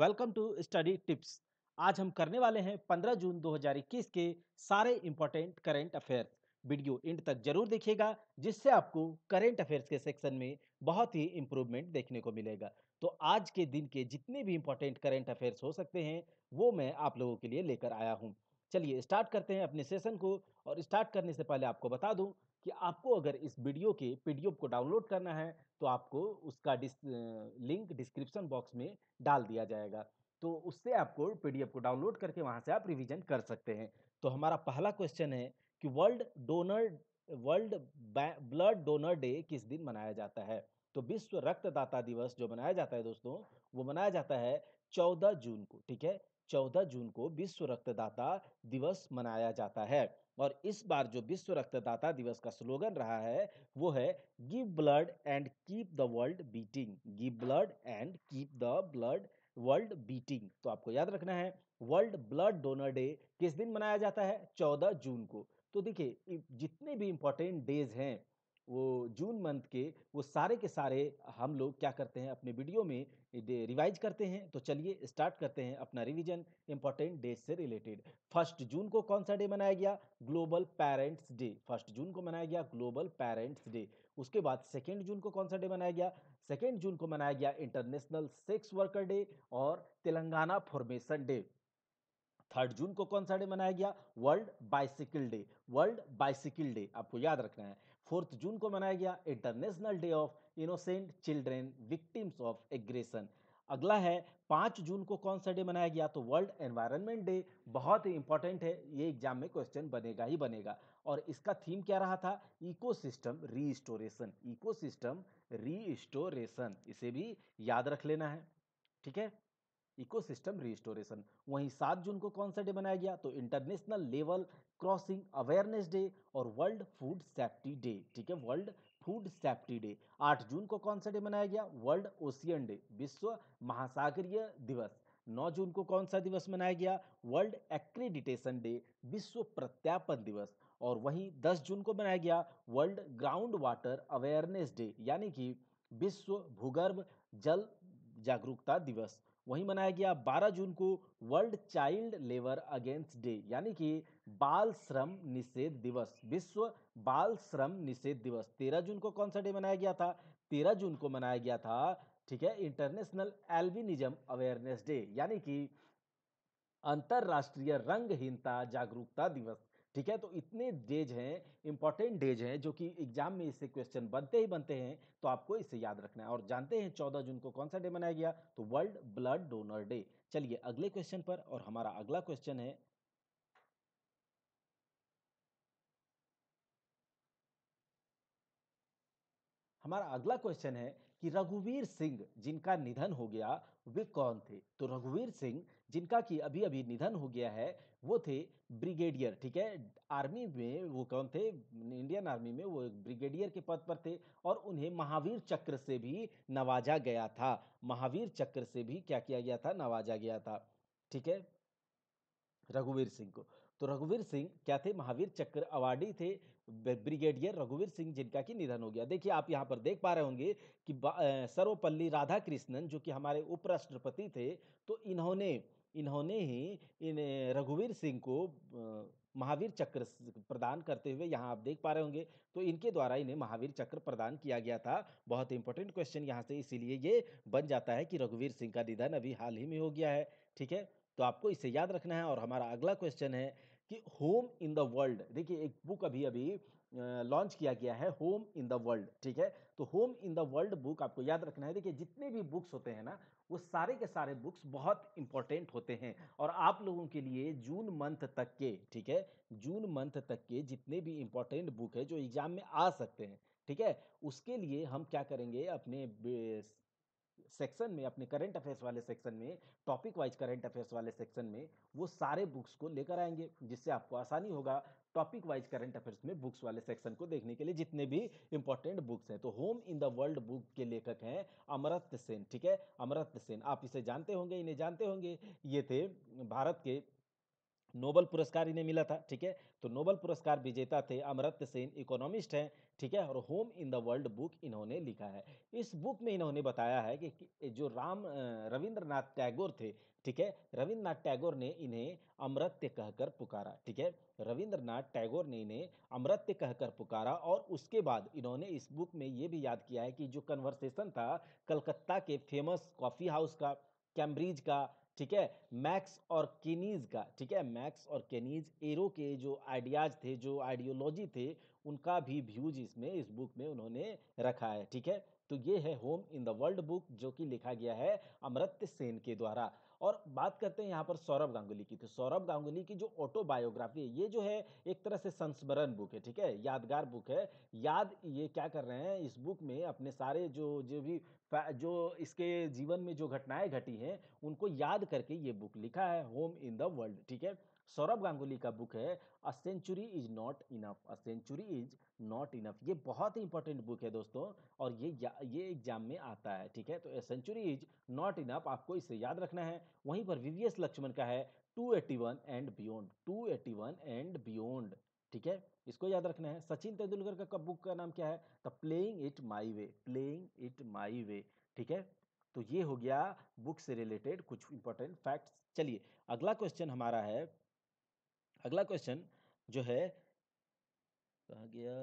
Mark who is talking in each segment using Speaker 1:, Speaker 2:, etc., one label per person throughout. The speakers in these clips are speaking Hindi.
Speaker 1: वेलकम टू स्टडी टिप्स आज हम करने वाले हैं 15 जून 2021 के सारे important current affairs video end तक जरूर देखिएगा जिससे आपको करेंट अफेयर्स के सेक्शन में बहुत ही इम्प्रूवमेंट देखने को मिलेगा तो आज के दिन के जितने भी इंपॉर्टेंट करेंट अफेयर्स हो सकते हैं वो मैं आप लोगों के लिए लेकर आया हूँ चलिए स्टार्ट करते हैं अपने सेशन को और स्टार्ट करने से पहले आपको बता दूँ कि आपको अगर इस वीडियो के पीडीएफ को डाउनलोड करना है तो आपको उसका डिस लिंक डिस्क्रिप्शन बॉक्स में डाल दिया जाएगा तो उससे आपको पी को डाउनलोड करके वहाँ से आप रिविजन कर सकते हैं तो हमारा पहला क्वेश्चन है कि world donor world blood donor day किस दिन मनाया जाता है तो विश्व रक्तदाता दिवस जो मनाया जाता है दोस्तों वो मनाया जाता है चौदह जून को ठीक है चौदह जून को विश्व रक्तदाता दिवस मनाया जाता है और इस बार जो विश्व रक्तदाता दिवस का स्लोगन रहा है वो है give blood and keep the world beating give blood and keep the blood world beating तो आपको याद रखना है वर्ल्ड ब्लड डोनर डे किस दिन मनाया जाता है चौदह जून को तो देखिए जितने भी इंपॉर्टेंट डेज हैं वो जून मंथ के वो सारे के सारे हम लोग क्या करते हैं अपने वीडियो में रिवाइज करते हैं तो चलिए स्टार्ट करते हैं अपना रिवीजन इंपॉर्टेंट डेट से रिलेटेड फर्स्ट जून को कौन सा डे मनाया गया global parents day first June को मनाया गया ग्लोबल पेरेंट्स डे उसके बाद सेकेंड जून को कौन सा डे मनाया गया सेकेंड जून को मनाया गया इंटरनेशनल सेक्स वर्कर डे और Telangana formation day third June को कौन सा डे मनाया गया world bicycle day world bicycle day आपको याद रखना है फोर्थ जून को मनाया गया international day of innocent children victims of aggression अगला है पाँच जून को कौन सा डे मनाया गया तो वर्ल्ड एनवायरनमेंट डे बहुत ही इंपॉर्टेंट है ये एग्जाम में क्वेश्चन बनेगा ही बनेगा और इसका थीम क्या रहा था इकोसिस्टम रीस्टोरेशन इकोसिस्टम रीस्टोरेशन इसे भी याद रख लेना है ठीक है इकोसिस्टम रीस्टोरेशन वहीं सात जून को कौन सा डे मनाया गया तो international level crossing awareness day और वर्ल्ड फूड सेफ्टी डे ठीक है वर्ल्ड फूड सेफ्टी डे आठ जून को कौन सा डे मनाया गया वर्ल्ड ओशियन डे विश्व महासागरीय दिवस नौ जून को कौन सा दिवस मनाया गया वर्ल्ड एक्रेडिटेशन डे विश्व प्रत्यापन दिवस और वहीं दस जून को मनाया गया world ground water awareness day यानी कि विश्व भूगर्भ जल जागरूकता दिवस वहीं मनाया गया 12 जून को world child labour against day यानी कि बाल श्रम निषेध दिवस विश्व बाल श्रम निषेध दिवस तेरह जून को कौन सा डे मनाया गया था तेरह जून को मनाया गया था ठीक है इंटरनेशनल एल्बिनिज्म अवेयरनेस डे यानी कि अंतरराष्ट्रीय रंगहीनता जागरूकता दिवस ठीक है तो इतने डेज हैं इंपॉर्टेंट डेज हैं जो कि एग्जाम में इससे क्वेश्चन बनते ही बनते हैं तो आपको इसे याद रखना है और जानते हैं चौदह जून को कौन सा डे मनाया गया तो वर्ल्ड ब्लड डोनर डे चलिए अगले क्वेश्चन पर और हमारा अगला क्वेश्चन है हमारा अगला क्वेश्चन है कि रघुवीर सिंह जिनका निधन हो गया वे कौन थे तो रघुवीर सिंह जिनका कि अभी अभी निधन हो गया है वो थे ब्रिगेडियर ठीक है आर्मी में वो कौन थे इंडियन आर्मी में वो ब्रिगेडियर के पद पर थे और उन्हें महावीर चक्र से भी नवाजा गया था महावीर चक्र से भी क्या किया गया था नवाजा गया था ठीक है रघुवीर सिंह को तो रघुवीर सिंह क्या थे महावीर चक्र अवार्डी थे ब्रिगेडियर रघुवीर सिंह जिनका कि निधन हो गया देखिए आप यहाँ पर देख पा रहे होंगे कि सर्वपल्ली राधाकृष्णन जो कि हमारे उपराष्ट्रपति थे तो इन्होंने इन्होंने ही इन रघुवीर सिंह को महावीर चक्र प्रदान करते हुए यहाँ आप देख पा रहे होंगे तो इनके द्वारा इन्हें महावीर चक्र प्रदान किया गया था बहुत इंपॉर्टेंट क्वेश्चन यहाँ से इसीलिए ये बन जाता है कि रघुवीर सिंह का निधन अभी हाल ही में हो गया है ठीक है तो आपको इसे याद रखना है और हमारा अगला क्वेश्चन है कि होम इन द वर्ल्ड देखिए एक बुक अभी अभी लॉन्च किया गया है होम इन द वर्ल्ड ठीक है तो home in the world book आपको याद रखना है देखिए जितने भी बुक्स होते हैं ना वो सारे के सारे बुक्स बहुत इंपॉर्टेंट होते हैं और आप लोगों के लिए जून मंथ तक के ठीक है जून मंथ तक के जितने भी इंपॉर्टेंट बुक है जो एग्ज़ाम में आ सकते हैं ठीक है उसके लिए हम क्या करेंगे अपने सेक्शन में अपने करंट अफेयर्स वाले सेक्शन में टॉपिक वाइज करंट अफेयर्स वाले सेक्शन में वो सारे बुक्स को लेकर आएंगे जिससे आपको आसानी होगा टॉपिक वाइज करंट अफेयर्स में बुक्स वाले सेक्शन को देखने के लिए जितने भी इंपॉर्टेंट बुक्स हैं तो home in the world book के लेखक हैं अमृत सेन ठीक है अमृत सेन आप इसे जानते होंगे इन्हें जानते होंगे ये थे भारत के नोबल पुरस्कार इन्हें मिला था ठीक है तो नोबल पुरस्कार विजेता थे अमृत सेन इकोनॉमिस्ट हैं ठीक है और home in the world book इन्होंने लिखा है इस बुक में इन्होंने बताया है कि जो राम रविंद्रनाथ टैगोर थे ठीक है रविंद्रनाथ टैगोर ने इन्हें अमृत्य कहकर पुकारा ठीक है रविंद्रनाथ टैगोर ने इन्हें अमृत्य कहकर पुकारा और उसके बाद इन्होंने इस बुक में ये भी याद किया है कि जो कन्वर्सेशन था कलकत्ता के फेमस कॉफ़ी हाउस का कैम्ब्रिज का ठीक है मैक्स और केनीज का ठीक है मैक्स और केनीज एरो के जो आइडियाज थे जो आइडियोलॉजी थे उनका भी व्यूज इसमें इस बुक में उन्होंने रखा है ठीक है तो ये है home in the world book जो कि लिखा गया है अमृत सेन के द्वारा और बात करते हैं यहाँ पर सौरभ गांगुली की तो सौरभ गांगुली की जो ऑटोबायोग्राफी है ये जो है एक तरह से संस्मरण बुक है ठीक है यादगार बुक है याद ये क्या कर रहे हैं इस बुक में अपने सारे जो जो भी जो इसके जीवन में जो घटनाएं घटी हैं उनको याद करके ये बुक लिखा है होम इन द वर्ल्ड ठीक है सौरभ गांगुली का बुक है a century is not enough a century is not enough ये बहुत ही इंपॉर्टेंट बुक है दोस्तों और ये ये एग्जाम में आता है ठीक है तो a century is not enough आपको इसे याद रखना है वहीं पर वीवीएस लक्ष्मण का है two eighty one and beyond two eighty one and beyond ठीक है इसको याद रखना है सचिन तेंदुलकर का बुक का नाम क्या है the playing it my way playing it my way ठीक है तो ये हो गया बुक से रिलेटेड कुछ इंपॉर्टेंट फैक्ट्स चलिए अगला क्वेश्चन हमारा है अगला क्वेश्चन जो है कहा गया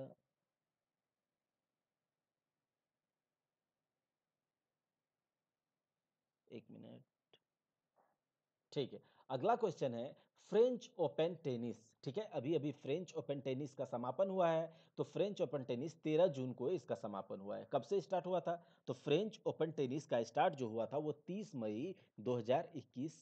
Speaker 1: एक मिनट ठीक है अगला क्वेश्चन है फ्रेंच ओपन टेनिस ठीक है अभी अभी फ्रेंच ओपन टेनिस का समापन हुआ है तो फ्रेंच ओपन टेनिस 13 जून को इसका समापन हुआ है कब से स्टार्ट हुआ था तो फ्रेंच ओपन टेनिस का स्टार्ट जो हुआ था वो 30 मई 2021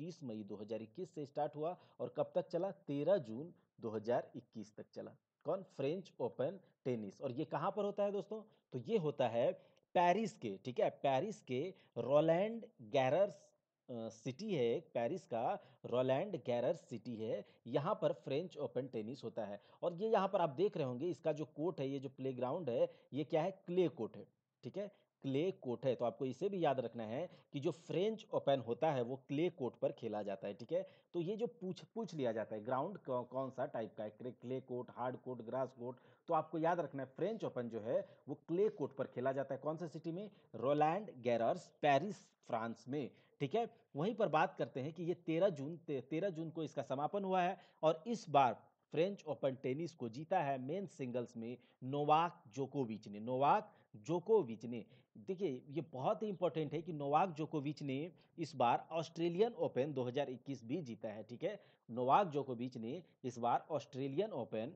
Speaker 1: 30 मई 2021 से स्टार्ट हुआ और कब तक चला 13 जून 2021 तक चला कौन फ्रेंच ओपन टेनिस और ये कहाँ पर होता है दोस्तों तो ये होता है पेरिस के ठीक है पेरिस के रोलैंड गैरर्स सिटी है एक पेरिस का रोलैंड गैरर सिटी है यहाँ पर फ्रेंच ओपन टेनिस होता है और ये यहाँ पर आप देख रहे होंगे इसका जो कोर्ट है ये जो ग्राउंड है ये क्या है क्ले कोर्ट है ठीक है क्ले कोर्ट है तो आपको इसे भी याद रखना है कि जो फ्रेंच ओपन होता है वो क्ले कोर्ट पर खेला जाता है ठीक है तो ये जो पूछ पूछ लिया जाता है ग्राउंड कौन सा टाइप का है clay court hard court grass court तो आपको याद रखना है फ्रेंच ओपन जो है वो क्ले कोर्ट पर खेला जाता है कौन सा सिटी में रोलैंड गैरर्स पेरिस फ्रांस में ठीक है वहीं पर बात करते हैं कि ये तेरह जून तेरह जून को इसका समापन हुआ है और इस बार फ्रेंच ओपन टेनिस को जीता है मेन सिंगल्स में नोवाक जोकोविच ने नोवाक जोकोविच ने देखिए ये बहुत ही इंपॉर्टेंट है कि नोवाक जोकोविच ने इस बार ऑस्ट्रेलियन ओपन 2021 भी जीता है ठीक है नोवाक जोकोविच ने इस बार ऑस्ट्रेलियन ओपन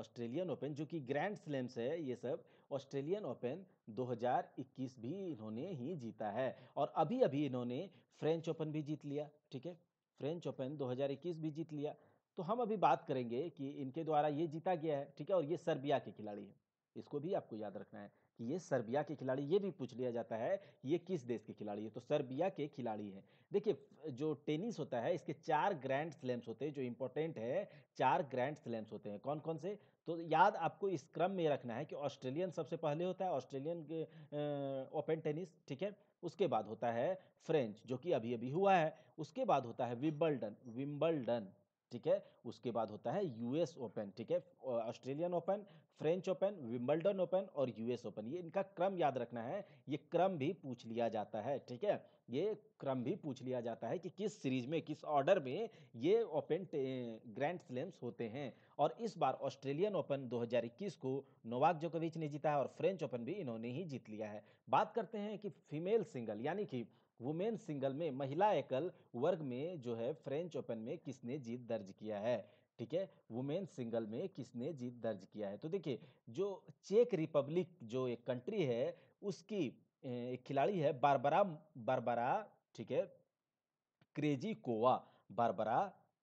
Speaker 1: ऑस्ट्रेलियन ओपन जो कि ग्रैंड स्लैम्स है ये सब ऑस्ट्रेलियन ओपन 2021 भी इन्होंने ही जीता है और अभी अभी इन्होंने फ्रेंच ओपन भी जीत लिया ठीक है फ्रेंच ओपन 2021 भी जीत लिया तो हम अभी बात करेंगे कि इनके द्वारा ये जीता गया है ठीक है और ये सर्बिया के खिलाड़ी हैं इसको भी आपको याद रखना है ये सर्बिया के खिलाड़ी ये भी पूछ लिया जाता है ये किस देश के खिलाड़ी है तो सर्बिया के खिलाड़ी है देखिए जो टेनिस होता है इसके चार ग्रैंड स्लैम्स होते हैं जो इंपॉर्टेंट है चार ग्रैंड स्लैम्स होते हैं कौन कौन से तो याद आपको इस क्रम में रखना है कि ऑस्ट्रेलियन सबसे पहले होता है ऑस्ट्रेलियन ओपन टेनिस ठीक है उसके बाद होता है फ्रेंच जो कि अभी अभी हुआ है उसके बाद होता है विम्बल्डन विम्बल्डन ठीक है उसके बाद होता है यूएस ओपन ठीक है Australian Open French Open Wimbledon Open और यूएस ओपन ये इनका क्रम याद रखना है ये क्रम भी पूछ लिया जाता है ठीक है ये क्रम भी पूछ लिया जाता है कि किस सीरीज में किस ऑर्डर में ये ओपन ग्रैंड स्लैम्स होते हैं और इस बार ऑस्ट्रेलियन ओपन 2021 को नोवाक जोकोविच ने जीता है और फ्रेंच ओपन भी इन्होंने ही जीत लिया है बात करते हैं कि फीमेल सिंगल यानी कि वुमेन सिंगल में महिला एकल वर्ग में जो है फ्रेंच ओपन में किसने जीत दर्ज किया है ठीक है वुमेन सिंगल में किसने जीत दर्ज किया है तो देखिए जो चेक रिपब्लिक जो एक कंट्री है उसकी एक खिलाड़ी है बारबरा बारबरा ठीक है क्रेजी कोवा बारबरा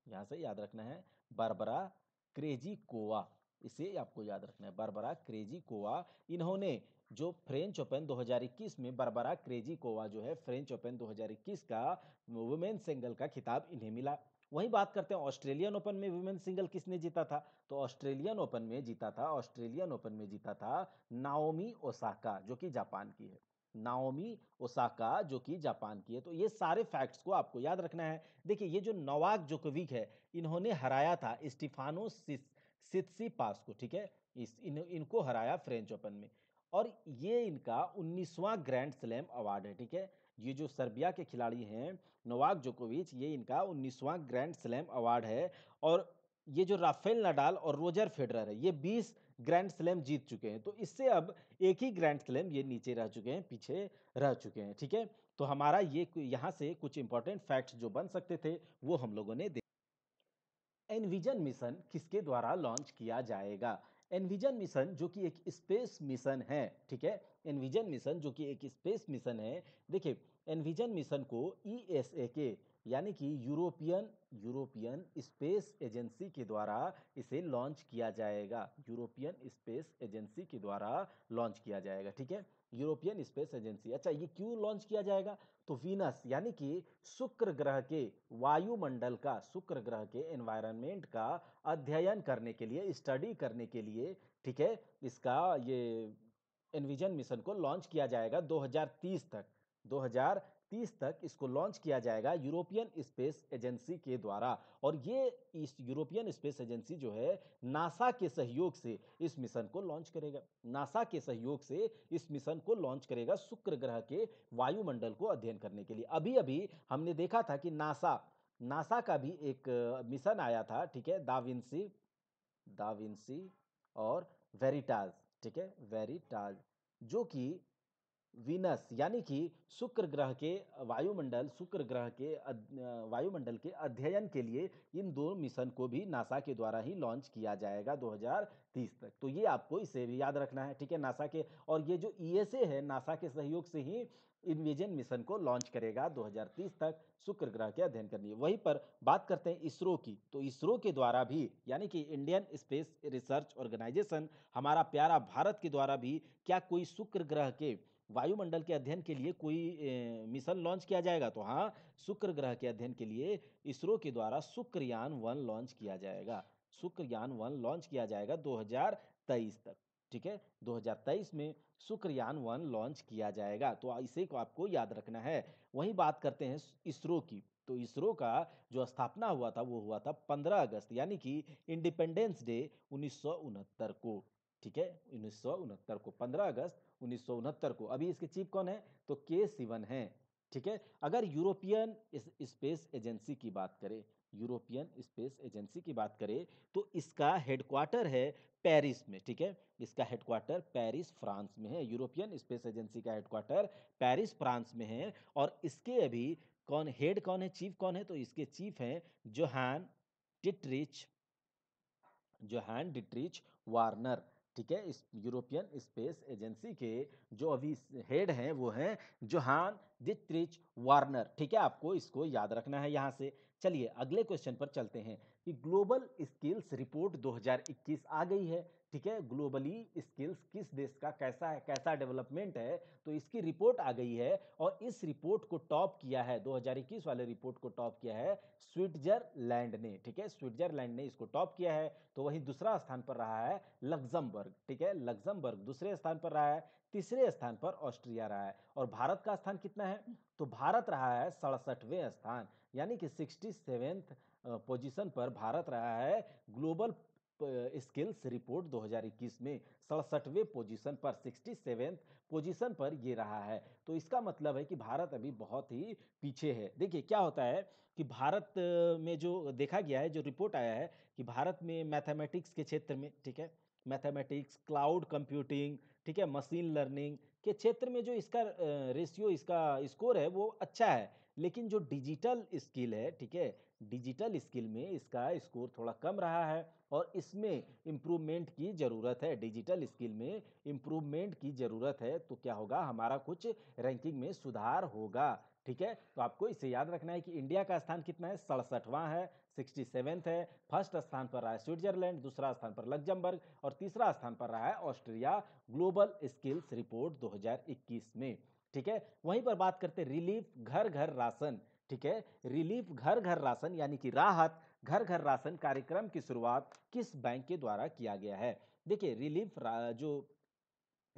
Speaker 1: यहाँ से याद रखना है बारबरा क्रेजी कोवा इसे आपको याद रखना है बारबरा क्रेजी कोवा इन्होंने जो फ्रेंच ओपन 2021 में बारबरा क्रेजी कोवा जो है फ्रेंच ओपन 2021 का वुमेन सिंगल का खिताब इन्हें मिला वहीं बात करते हैं ऑस्ट्रेलियन ओपन में वुमेन सिंगल किसने जीता था तो ऑस्ट्रेलियन ओपन में जीता था ऑस्ट्रेलियन ओपन में जीता था नाओमी ओसाका जो कि जापान की है नाओमी ओसाका जो कि जापान की है तो ये सारे फैक्ट्स को आपको याद रखना है देखिए ये जो नवाक जोकोविक है इन्होंने हराया था स्टिफानो सित्सी पास को ठीक है इस इन, इनको हराया फ्रेंच ओपन में और ये इनका उन्नीसवां ग्रैंड स्लैम अवार्ड है ठीक है ये जो सर्बिया के खिलाड़ी हैं नोवाक जोकोविच ये इनका उन्नीसवां ग्रैंड स्लैम अवार्ड है और ये जो राफेल नडाल और रोजर फेडरर है ये 20 ग्रैंड स्लैम जीत चुके हैं तो इससे अब एक ही ग्रैंड स्लैम ये नीचे रह चुके हैं पीछे रह चुके हैं ठीक है तो हमारा ये यहाँ से कुछ इंपॉर्टेंट फैक्ट्स जो बन सकते थे वो हम लोगों ने देख एनविजन मिशन किसके द्वारा लॉन्च किया जाएगा एनविजन मिशन जो कि एक स्पेस मिशन है ठीक है एनविजन मिशन जो कि एक स्पेस मिशन है देखिए एनविजन मिशन को ई e के यानी कि यूरोपियन यूरोपियन स्पेस एजेंसी के द्वारा इसे लॉन्च किया जाएगा यूरोपियन स्पेस एजेंसी के द्वारा लॉन्च किया जाएगा ठीक है यूरोपियन स्पेस एजेंसी अच्छा ये क्यों लॉन्च किया जाएगा तो वीनस यानी कि शुक्र ग्रह के वायुमंडल का शुक्र ग्रह के एनवायरनमेंट का अध्ययन करने के लिए स्टडी करने के लिए ठीक है इसका ये एनविजन मिशन को लॉन्च किया जाएगा 2030 तक 2030 तक इसको लॉन्च किया जाएगा यूरोपियन स्पेस एजेंसी के द्वारा और ये इस यूरोपियन स्पेस एजेंसी जो है नासा के सहयोग से इस मिशन को लॉन्च करेगा नासा के सहयोग से इस मिशन को लॉन्च करेगा शुक्र ग्रह के वायुमंडल को अध्ययन करने के लिए अभी अभी हमने देखा था कि नासा नासा का भी एक मिशन आया था ठीक है दाविंसी दाविंसी और वेरिटाज ठीक है वेरी टार्ड जो कि वीनस यानी कि शुक्र ग्रह के वायुमंडल शुक्र ग्रह के वायुमंडल के अध्ययन के लिए इन दो मिशन को भी नासा के द्वारा ही लॉन्च किया जाएगा 2030 तक तो ये आपको इसे भी याद रखना है ठीक है नासा के और ये जो ई e है नासा के सहयोग से ही इन्वेजन मिशन को लॉन्च करेगा 2030 तक शुक्र ग्रह के अध्ययन करने वहीं पर बात करते हैं इसरो की तो इसरो के द्वारा भी यानी कि इंडियन स्पेस रिसर्च ऑर्गेनाइजेशन हमारा प्यारा भारत के द्वारा भी क्या कोई शुक्र ग्रह के वायुमंडल के अध्ययन के लिए कोई मिशन लॉन्च किया जाएगा तो हाँ शुक्र ग्रह के अध्ययन के लिए इसरो के द्वारा शुक्रयान वन लॉन्च किया जाएगा शुक्रयान वन लॉन्च किया जाएगा 2023 तक ठीक है 2023 में शुक्रयान वन लॉन्च किया जाएगा तो इसे को आपको याद रखना है वहीं बात करते हैं इसरो की तो इसरो का जो स्थापना हुआ था वो हुआ था 15 अगस्त यानी कि इंडिपेंडेंस डे उन्नीस को ठीक है उन्नीस को 15 अगस्त उन्नीस को अभी इसके चीफ कौन है तो के सिवन है ठीक है अगर यूरोपियन स्पेस एजेंसी की बात करें यूरोपियन स्पेस एजेंसी की बात करें तो इसका हेडक्वार्टर है पेरिस में ठीक है इसका हेडक्वार्टर पेरिस फ्रांस में है यूरोपियन स्पेस एजेंसी का हेडक्वार्टर पेरिस फ्रांस में है और इसके अभी कौन हेड कौन है चीफ कौन है तो इसके चीफ हैं Johann Dietrich Johann Dietrich Warner ठीक है इस यूरोपियन स्पेस एजेंसी के जो अभी हेड हैं वो हैं जोहान डिट्रिच वार्नर ठीक है आपको इसको याद रखना है यहाँ से चलिए अगले क्वेश्चन पर चलते हैं कि ग्लोबल स्किल्स रिपोर्ट 2021 आ गई है ठीक है ग्लोबली स्किल्स किस देश का कैसा है कैसा डेवलपमेंट है तो इसकी रिपोर्ट आ गई है और इस रिपोर्ट को टॉप किया है 2021 वाले रिपोर्ट को टॉप किया है स्विट्जरलैंड ने ठीक है स्विट्जरलैंड ने इसको टॉप किया है तो वहीं दूसरा स्थान पर रहा है लग्जमबर्ग ठीक है लग्जमबर्ग दूसरे स्थान पर रहा है तीसरे स्थान पर ऑस्ट्रिया रहा है और भारत का स्थान कितना है तो भारत रहा है सड़सठवें स्थान यानी कि सिक्सटी सेवेंथ पोजिशन पर भारत रहा है ग्लोबल स्किल्स रिपोर्ट 2021 में सड़सठवें पोजीशन पर सिक्सटी सेवेंथ पोजिशन पर ये रहा है तो इसका मतलब है कि भारत अभी बहुत ही पीछे है देखिए क्या होता है कि भारत में जो देखा गया है जो रिपोर्ट आया है कि भारत में मैथमेटिक्स के क्षेत्र में ठीक है मैथमेटिक्स क्लाउड कंप्यूटिंग ठीक है मशीन लर्निंग के क्षेत्र में जो इसका रेशियो इसका स्कोर है वो अच्छा है लेकिन जो डिजिटल स्किल है ठीक है डिजिटल स्किल में इसका स्कोर थोड़ा कम रहा है और इसमें इम्प्रूवमेंट की ज़रूरत है डिजिटल स्किल में इम्प्रूवमेंट की ज़रूरत है तो क्या होगा हमारा कुछ रैंकिंग में सुधार होगा ठीक है तो आपको इसे याद रखना है कि इंडिया का स्थान कितना है सड़सठवां है सिक्सटी सेवेंथ है फर्स्ट स्थान पर रहा है स्विट्जरलैंड दूसरा स्थान पर लग्जमबर्ग और तीसरा स्थान पर रहा है ऑस्ट्रिया ग्लोबल स्किल्स रिपोर्ट 2021 में ठीक है वहीं पर बात करते रिलीफ घर घर राशन ठीक है रिलीफ घर घर राशन यानी कि राहत घर घर राशन कार्यक्रम की शुरुआत किस बैंक के द्वारा किया गया है देखिए रिलीफ जो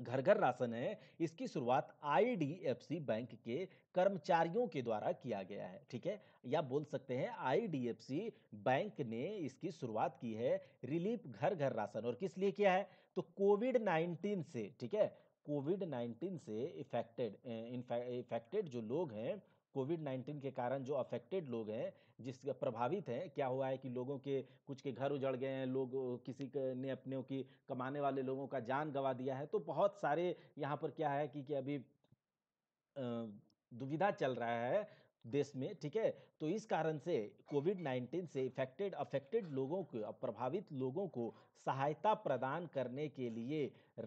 Speaker 1: घर घर राशन है इसकी शुरुआत आईडीएफसी बैंक के कर्मचारियों के द्वारा किया गया है ठीक है या बोल सकते हैं आईडीएफसी बैंक ने इसकी शुरुआत की है रिलीफ घर घर राशन और किस लिए किया है तो कोविड नाइन्टीन से ठीक है कोविड नाइन्टीन से इफेक्टेड इफेक्टेड जो लोग हैं कोविड नाइन्टीन के कारण जो अफेक्टेड लोग हैं जिस प्रभावित हैं क्या हुआ है कि लोगों के कुछ के घर उजड़ गए हैं लोग किसी ने अपने की कमाने वाले लोगों का जान गवा दिया है तो बहुत सारे यहाँ पर क्या है कि, कि अभी दुविधा चल रहा है देश में ठीक है तो इस कारण से कोविड नाइन्टीन से इफेक्टेड अफेक्टेड लोगों को प्रभावित लोगों को सहायता प्रदान करने के लिए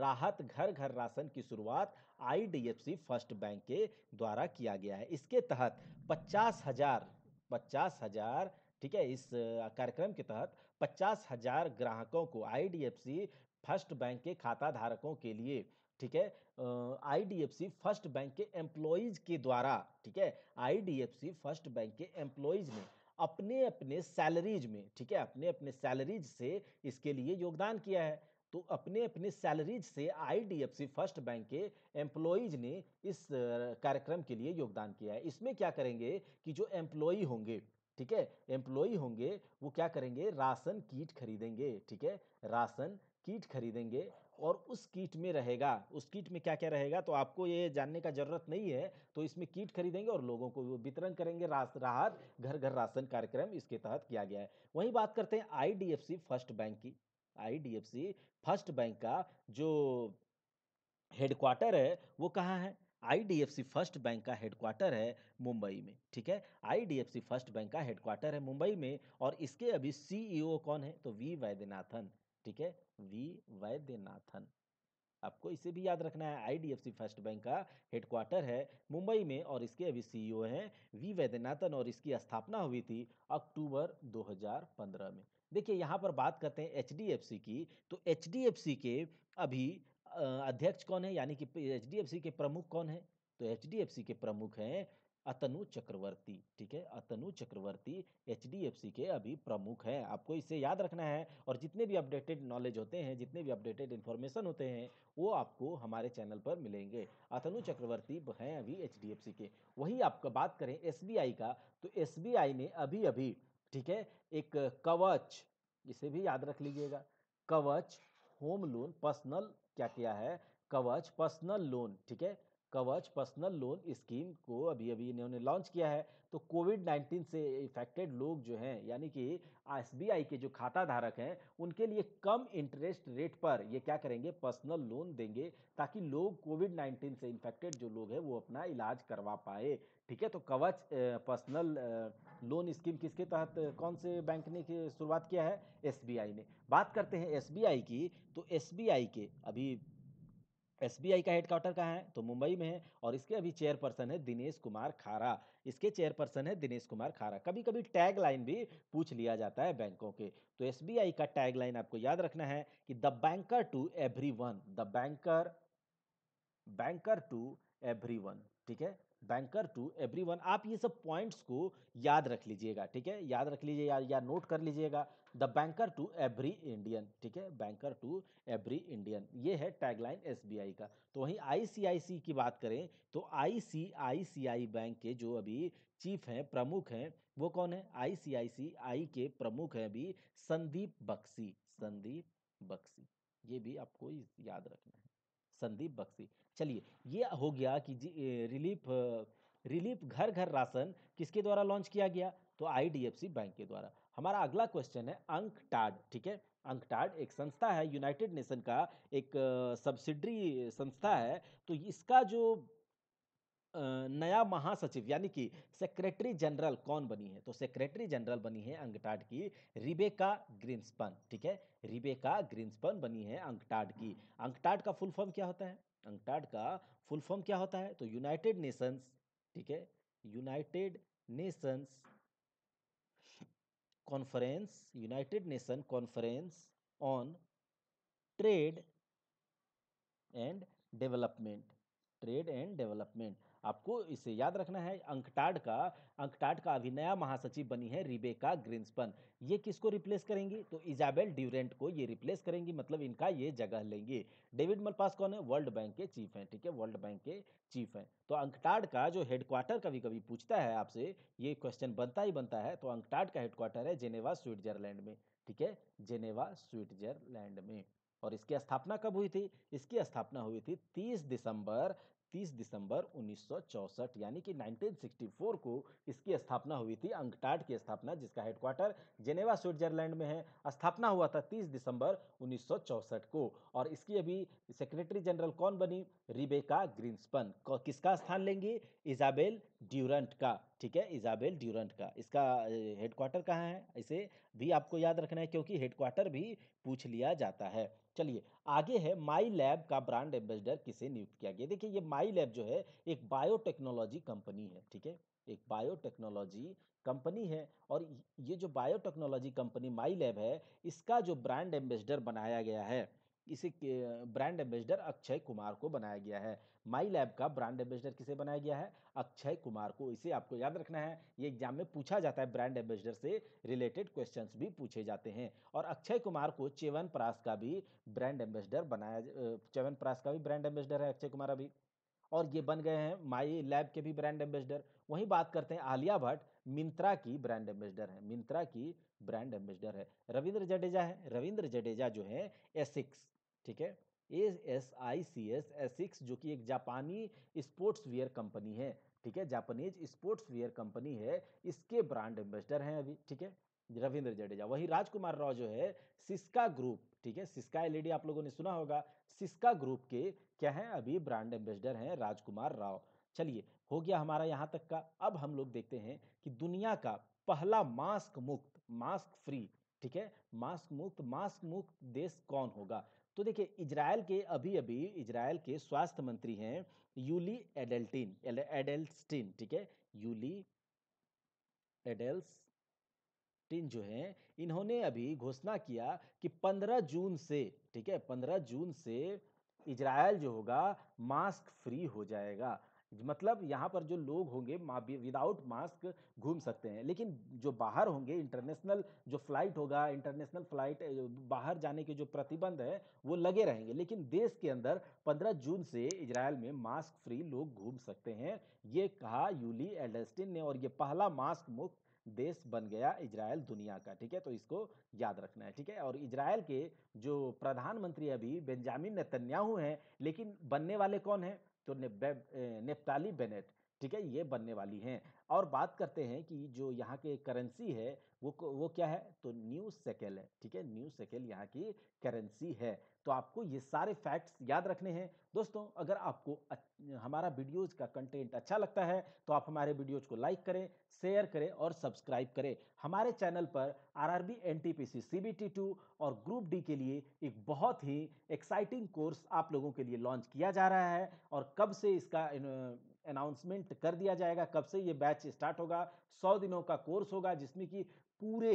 Speaker 1: राहत घर घर राशन की शुरुआत आईडीएफसी फर्स्ट बैंक के द्वारा किया गया है इसके तहत पचास हजार पचास हजार ठीक है इस कार्यक्रम के तहत पचास हजार ग्राहकों को आईडीएफसी फर्स्ट बैंक के खाता धारकों के लिए ठीक है आईडीएफसी फर्स्ट बैंक के एम्प्लॉयज के द्वारा ठीक है आईडीएफसी फर्स्ट बैंक के एम्प्लॉयज ने अपने अपने सैलरीज में ठीक है अपने अपने सैलरीज से इसके लिए योगदान किया है तो अपने अपने सैलरीज से आईडीएफसी फर्स्ट बैंक के एम्प्लॉयज ने इस कार्यक्रम के लिए योगदान किया है इसमें क्या करेंगे कि जो एम्प्लॉय होंगे ठीक है एम्प्लॉय होंगे वो क्या करेंगे राशन किट खरीदेंगे ठीक है राशन किट खरीदेंगे और उस किट में रहेगा उस किट में क्या क्या रहेगा तो आपको ये जानने का जरूरत नहीं है तो इसमें किट खरीदेंगे और लोगों को वितरण करेंगे राहत घर घर राशन कार्यक्रम इसके तहत किया गया है वहीं बात करते हैं आईडीएफसी फर्स्ट बैंक की आईडीएफसी फर्स्ट बैंक का जो हेडक्वार्टर है वो कहाँ है आईडीएफसी फर्स्ट बैंक का हेडक्वार्टर है मुंबई में ठीक है आईडीएफसी फर्स्ट बैंक का हेडक्वार्टर है मुंबई में और इसके अभी सीईओ e कौन है तो वी वैद्यनाथन ठीक है वी वैद्यनाथन आपको इसे भी याद रखना है आईडीएफसी फर्स्ट बैंक का हेडक्वार्टर है मुंबई में और इसके अभी सीईओ e हैं वी वैद्यनाथन और इसकी स्थापना हुई थी अक्टूबर 2015 में देखिए यहाँ पर बात करते हैं एच की तो एच के अभी अध्यक्ष कौन है यानी कि एच के प्रमुख कौन है तो एच के प्रमुख हैं अतनु चक्रवर्ती ठीक है अतनु चक्रवर्ती एच के अभी प्रमुख हैं आपको इसे याद रखना है और जितने भी अपडेटेड नॉलेज होते हैं जितने भी अपडेटेड इन्फॉर्मेशन होते हैं वो आपको हमारे चैनल पर मिलेंगे अतनु चक्रवर्ती हैं अभी एच के वही आपका बात करें एस का तो एस ने अभी अभी ठीक है एक कवच इसे भी याद रख लीजिएगा कवच होम लोन पर्सनल क्या क्या है कवच पर्सनल लोन ठीक है कवच पर्सनल लोन स्कीम को अभी अभी इन्होंने लॉन्च किया है तो कोविड नाइन्टीन से इफेक्टेड लोग जो हैं यानी कि एस के जो खाता धारक हैं उनके लिए कम इंटरेस्ट रेट पर ये क्या करेंगे पर्सनल लोन देंगे ताकि लोग कोविड नाइन्टीन से इन्फेक्टेड जो लोग हैं वो अपना इलाज करवा पाए ठीक है तो कवच पर्सनल लोन स्कीम किसके तहत कौन से बैंक ने शुरुआत किया है एस ने बात करते हैं एस की तो एस के अभी एस बी आई का हेडक्वार्टर कहाँ है तो मुंबई में है और इसके अभी चेयरपर्सन है दिनेश कुमार खारा इसके चेयरपर्सन है दिनेश कुमार खारा कभी कभी टैग लाइन भी पूछ लिया जाता है बैंकों के तो एस बी आई का टैग लाइन आपको याद रखना है कि the banker to everyone the banker banker to everyone ठीक है बैंकर टू एवरीवन आप ये सब पॉइंट्स को याद रख लीजिएगा ठीक है याद रख लीजिए या, या नोट कर लीजिएगा the banker to every Indian ठीक है बैंकर टू एवरी इंडियन ये है टैगलाइन एसबीआई का तो वहीं आईसीआईसी की बात करें तो आईसीआईसीआई बैंक के जो अभी चीफ हैं प्रमुख हैं वो कौन है आईसीआईसीआई के प्रमुख हैं अभी संदीप बक्सी संदीप बक्सी ये भी आपको याद रखना है संदीप बक्सी चलिए ये हो गया कि रिलीफ रिलीफ घर घर राशन किसके द्वारा लॉन्च किया गया तो आई बैंक के द्वारा हमारा अगला क्वेश्चन है अंक टाड ठीक है अंकटाड एक संस्था है यूनाइटेड नेशन का एक सब्सिडरी संस्था है तो इसका जो नया महासचिव यानी कि सेक्रेटरी जनरल कौन बनी है तो सेक्रेटरी जनरल बनी है अंगटाड की रिबेका ग्रीन्सपन ठीक है रिबेका ग्रीन्सपन बनी है अंकटाड की अंकटाड का फुल फॉर्म क्या होता है अंकटाड का फुल फॉर्म क्या होता है तो यूनाइटेड नेशंस ठीक है United Nations conference United Nation conference on trade and development trade and development आपको इसे याद रखना है अंकटाड का अंकटाड का अभी नया महासचिव बनी है रिबेका ग्रिंसपन ये किसको रिप्लेस करेंगी तो इजाबेल ड्यूरेंट को ये रिप्लेस करेंगी मतलब इनका ये जगह लेंगे डेविड मलपास कौन है वर्ल्ड बैंक के चीफ हैं ठीक है वर्ल्ड बैंक के चीफ हैं तो अंकटाड का जो हेडक्वार्टर कभी कभी पूछता है आपसे ये क्वेश्चन बनता ही बनता है तो अंकटाड का हेडक्वार्टर है जेनेवा स्विट्जरलैंड में ठीक है जेनेवा स्विट्जरलैंड में और इसकी स्थापना कब हुई थी इसकी स्थापना हुई थी 30 दिसंबर 30 दिसंबर उन्नीस यानी कि 1964 को इसकी स्थापना हुई थी अंगटाट की स्थापना जिसका हेडक्वार्टर जेनेवा स्विट्जरलैंड में है स्थापना हुआ था 30 दिसंबर उन्नीस को और इसकी अभी सेक्रेटरी जनरल कौन बनी रिबेका ग्रीनस्पन किसका स्थान लेंगी इजाबेल ड्यूरंट का ठीक है इजाबेल ड्यूरंट का इसका हेडक्वार्टर कहाँ है इसे भी आपको याद रखना है क्योंकि हेडक्वार्टर भी पूछ लिया जाता है चलिए आगे है माई लैब का ब्रांड एम्बेसडर किसे नियुक्त किया गया देखिए ये माई लैब जो है एक बायोटेक्नोलॉजी कंपनी है ठीक है एक बायोटेक्नोलॉजी कंपनी है और ये जो बायोटेक्नोलॉजी कंपनी माई लैब है इसका जो ब्रांड एम्बेसडर बनाया गया है इसे ब्रांड एम्बेसडर अक्षय कुमार को बनाया गया है माई लैब का ब्रांड एम्बेसडर किसे बनाया गया है अक्षय कुमार को इसे आपको याद रखना है ये एग्जाम में पूछा जाता है ब्रांड एम्बेसडर से रिलेटेड क्वेश्चन भी पूछे जाते हैं और अक्षय कुमार को चेवन प्रास का भी ब्रांड एम्बेसडर बनाया चेवन प्रास का भी ब्रांड एम्बेसडर है अक्षय कुमार अभी और ये बन गए हैं माई लैब के भी ब्रांड एम्बेसडर वहीं बात करते हैं आलिया भट्ट मिंत्रा की ब्रांड एम्बेसडर है मिंत्रा की ब्रांड एम्बेसडर है रविंद्र जडेजा है रविंद्र जडेजा जो है एसिक्स ठीक है A S I C S एसिक्स जो कि एक जापानी स्पोर्ट्स वियर कंपनी है ठीक है जापानीज स्पोर्ट्स वियर कंपनी है इसके ब्रांड एम्बेसडर हैं अभी ठीक है रविंद्र जडेजा वही राजकुमार राव जो है सिस्का ग्रुप ठीक है सिस्का एलईडी आप लोगों ने सुना होगा सिस्का ग्रुप के क्या हैं अभी ब्रांड एम्बेसडर हैं राजकुमार राव चलिए हो गया हमारा यहाँ तक का अब हम लोग देखते हैं कि दुनिया का पहला मास्क मुक्त मास्क फ्री ठीक है मास्क मुक्त मास्क मुक्त देश कौन होगा तो देखिए इजराइल के अभी अभी इजराइल के स्वास्थ्य मंत्री हैं यूली एडल्टिन एडल्टिन ठीक है यूली एडल्टिन जो हैं इन्होंने अभी घोषणा किया कि 15 जून से ठीक है 15 जून से इजराइल जो होगा मास्क फ्री हो जाएगा मतलब यहाँ पर जो लोग होंगे विदाउट मास्क घूम सकते हैं लेकिन जो बाहर होंगे इंटरनेशनल जो फ्लाइट होगा इंटरनेशनल फ्लाइट बाहर जाने के जो प्रतिबंध है वो लगे रहेंगे लेकिन देश के अंदर 15 जून से इजराइल में मास्क फ्री लोग घूम सकते हैं ये कहा यूली एडस्टिन ने और ये पहला मास्क मुक्त देश बन गया इजराइल दुनिया का ठीक है तो इसको याद रखना है ठीक है और इजराइल के जो प्रधानमंत्री अभी बेंजामिन नेतन्याहू हैं लेकिन बनने वाले कौन हैं तो नेप्टाली बेनेट ठीक है ये बनने वाली हैं और बात करते हैं कि जो यहाँ के करेंसी है वो वो क्या है तो न्यू सेकेल है ठीक है न्यू सेकेल यहाँ की करेंसी है तो आपको ये सारे फैक्ट्स याद रखने हैं दोस्तों अगर आपको हमारा वीडियोज़ का कंटेंट अच्छा लगता है तो आप हमारे वीडियोज़ को लाइक करें शेयर करें और सब्सक्राइब करें हमारे चैनल पर R R B N T P C C B T two और ग्रुप डी के लिए एक बहुत ही एक्साइटिंग कोर्स आप लोगों के लिए लॉन्च किया जा रहा है और कब से इसका अनाउंसमेंट कर दिया जाएगा कब से ये बैच स्टार्ट होगा सौ दिनों का कोर्स होगा जिसमें कि पूरे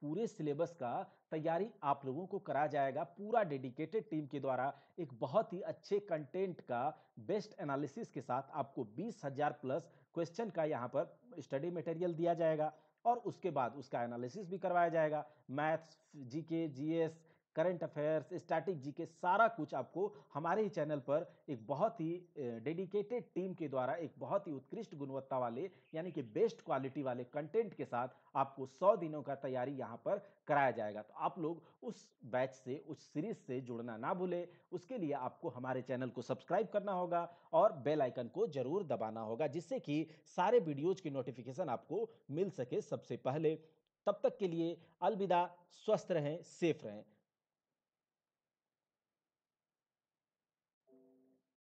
Speaker 1: पूरे सिलेबस का तैयारी आप लोगों को करा जाएगा पूरा डेडिकेटेड टीम के द्वारा एक बहुत ही अच्छे कंटेंट का बेस्ट एनालिसिस के साथ आपको बीस हजार प्लस क्वेश्चन का यहाँ पर स्टडी मटेरियल दिया जाएगा और उसके बाद उसका एनालिसिस भी करवाया जाएगा maths GK GS current affairs strategic G K सारा कुछ आपको हमारे ही चैनल पर एक बहुत ही डेडिकेटेड टीम के द्वारा एक बहुत ही उत्कृष्ट गुणवत्ता वाले यानी कि बेस्ट क्वालिटी वाले कंटेंट के साथ आपको सौ दिनों का तैयारी यहाँ पर कराया जाएगा तो आप लोग उस बैच से उस सीरीज से जुड़ना ना भूलें उसके लिए आपको हमारे चैनल को सब्सक्राइब करना होगा और बेल आइकन को जरूर दबाना होगा जिससे कि सारे वीडियोज की नोटिफिकेशन आपको मिल सके सबसे पहले तब तक के लिए अलविदा स्वस्थ रहें सेफ रहें